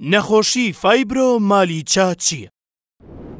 نەخۆشی فایبرۆ مالیچا چییە؟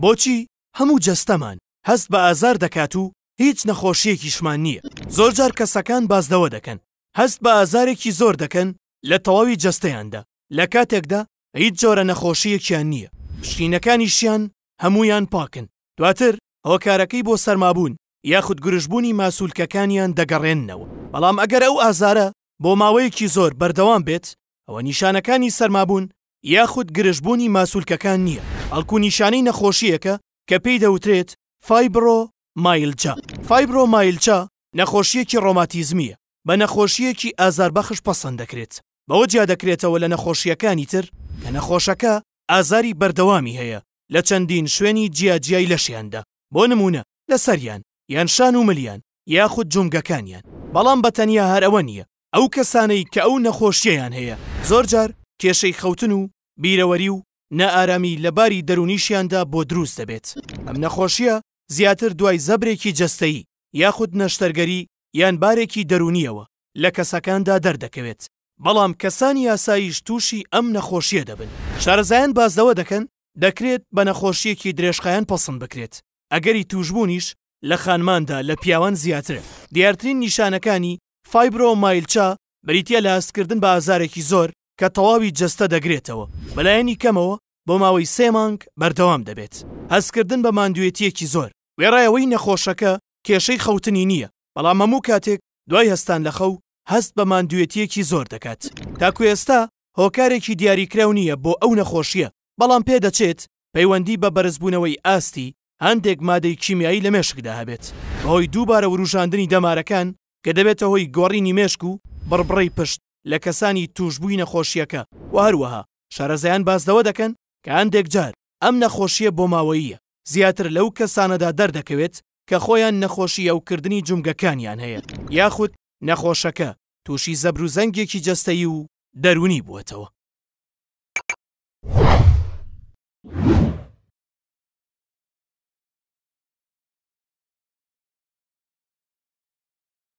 بۆچی هەموو جەستەمان هەست بە ئازار دەکات و هیچ نەخۆشیەکیشمان نییە زۆرجار کەسەکان بازدەوە دەکەن هەست بە ئازارێکی زۆر دەکەن لە تەواوی جەستەیاندا لە کاتێکدا هیچ جۆرە نەخۆشیەکیان نییە پشکینەکانیشیان هەمویان پاکن دواتر هۆکارەکەی بۆ سەرمابوون یاخود گرژبوونی ماسوولکەکانیان دەگەڕێننەوە بەڵام ئەگەر ئەو ئازارە بۆ ماوەیەکی زۆر بەردەوام بێت ئەوە نیشانەکانی سەرمابوون یاخود گرژبوونی ماسوولکەکان نییە ئەڵکو نیشانەی نەخۆشیەکە کە پێی دەوترێت فایبرۆ مایلچە فایبرۆ مایلچە نەخۆشیەکی ڕۆماتیزمیە بە نەخۆشیەکی ئازاربەخش پەسەند دەکرێت بەوە جیا دەکرێتەوە لە نەخۆشیەکانی تر کە نەخۆشەکە ئازاری بەردەوامی هەیە لە چەندین شوێنی جیاجیای لەشیاندا بۆ نمونە لە سەریان یان شان و ملیان یاخود جونگەکانیان بەڵام بەتەنیا هەر ئەوە نییە ئەو کەسانەی کە ئەو نەخۆشییان هەیە زۆرجار کێشەی خەوتن و بیرەوەری و نەئارامی لە باری دەرونیشیاندا بۆ دروست دەبێت ئەم نەخۆشیە زیاتر دوای زەبرێکی جەستەیی یاخود نەشتەرگەری یان بارێکی دەرونیەوە لە کەسەکاندا دەردەکەوێت بەڵام کەسانی یاساییش تووشی ئەم نەخۆشیە دەبن شارزایان بازدەوە دەکەن دەکرێت بە نەخۆشیەکی درێژخایان پەسند بکرێت ئەگەری توشبوونیش لە خانماندا لە پیاوان زیاترە دیارترین نیشانەکانی فایبرۆ مایلچا بریتە لە ئاستکردن بە ئازارێکی زۆر کە تەواوی جەستە دەگرێتەوە بەلایەنی کەمەوە بۆ ماوەی سێ مانگ بەردەوام دەبێت هەستکردن بە ماندوێتیەکی زۆر وێڕایەوەی نەخۆشەکە کێشەی خەوتنی نییە بەڵام هەموو کاتێک دوای هەستان لە خەو هەست بە ماندوێتیەکی زۆر دەکات تاکو ئێستا هۆکارێکی دیاریکراو نییە بۆ ئەو نەخۆشیە بەڵام پێدەچێت پەیوەندی بە بەرزبوونەوەی ئاستی هەندێک مادەی کیمیایی لە مێشکدا هەبێت بەهۆی دووبارە وروژاندنی دەمارەکان کە دەبێتە هۆی گۆڕینی مێشک و بڕبڕی پشت لە کەسانی توشببووی نەخۆشیەکە و هەروەها شارەزایان بازدەوە دەکەن کە هەندێک جار ئەم نەخۆشیە بۆ ماوەیە زیاتر لەو کەسانەدا دەردەکەوێت کە خۆیان نەخۆشی ئەوکردنی جومگەکانیان هەیە یاخود نەخۆشەکە تووشی زەبر و زەنگێکی جەستەی و دەرونی بووەتەوە